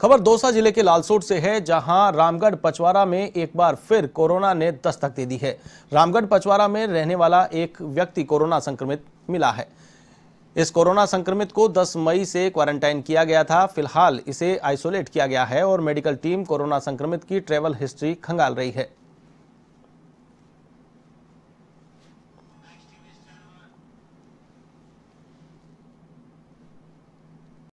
खबर दौसा जिले के लालसोट से है जहां रामगढ़ पचवारा में एक बार फिर कोरोना ने दस्तक दे दी है रामगढ़ पचवारा में रहने वाला एक व्यक्ति कोरोना संक्रमित मिला है इस कोरोना संक्रमित को 10 मई से क्वारंटाइन किया गया था फिलहाल इसे आइसोलेट किया गया है और मेडिकल टीम कोरोना संक्रमित की ट्रेवल हिस्ट्री खंगाल रही है